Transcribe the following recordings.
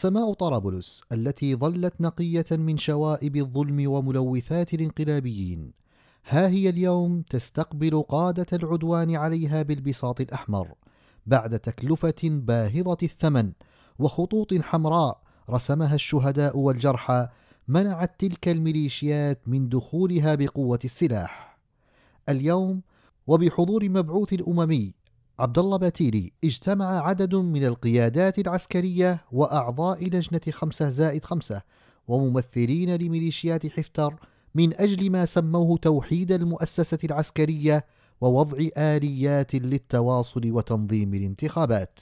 سماء طرابلس التي ظلت نقية من شوائب الظلم وملوثات الانقلابيين ها هي اليوم تستقبل قادة العدوان عليها بالبساط الأحمر بعد تكلفة باهظة الثمن وخطوط حمراء رسمها الشهداء والجرحى منعت تلك الميليشيات من دخولها بقوة السلاح. اليوم وبحضور مبعوث الأممي عبد الله باتيلي اجتمع عدد من القيادات العسكرية وأعضاء لجنة خمسة زائد خمسة وممثلين لميليشيات حفتر من أجل ما سموه توحيد المؤسسة العسكرية ووضع آليات للتواصل وتنظيم الانتخابات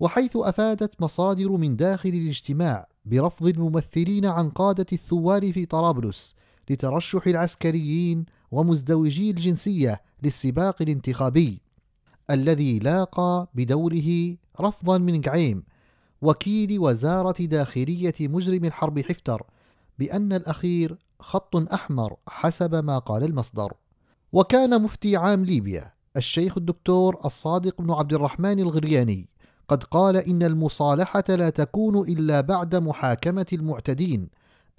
وحيث أفادت مصادر من داخل الاجتماع برفض الممثلين عن قادة الثوار في طرابلس لترشح العسكريين ومزدوجي الجنسية للسباق الانتخابي الذي لاقى بدوره رفضا من قعيم وكيل وزارة داخلية مجرم الحرب حفتر بأن الأخير خط أحمر حسب ما قال المصدر وكان مفتي عام ليبيا الشيخ الدكتور الصادق بن عبد الرحمن الغرياني قد قال إن المصالحة لا تكون إلا بعد محاكمة المعتدين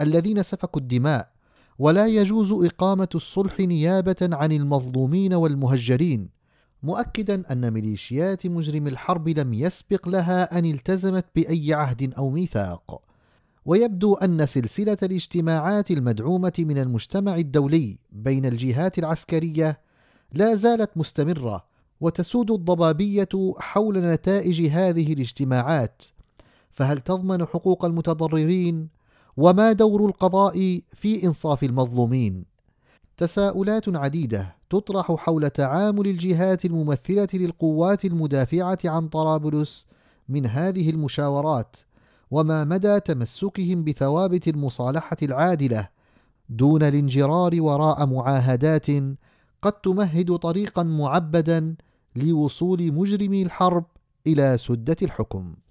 الذين سفكوا الدماء ولا يجوز إقامة الصلح نيابة عن المظلومين والمهجرين مؤكدا أن ميليشيات مجرم الحرب لم يسبق لها أن التزمت بأي عهد أو ميثاق ويبدو أن سلسلة الاجتماعات المدعومة من المجتمع الدولي بين الجهات العسكرية لا زالت مستمرة وتسود الضبابية حول نتائج هذه الاجتماعات فهل تضمن حقوق المتضررين وما دور القضاء في انصاف المظلومين تساؤلات عديدة تطرح حول تعامل الجهات الممثلة للقوات المدافعة عن طرابلس من هذه المشاورات وما مدى تمسكهم بثوابت المصالحة العادلة دون الانجرار وراء معاهدات قد تمهد طريقا معبدا لوصول مجرمي الحرب إلى سدة الحكم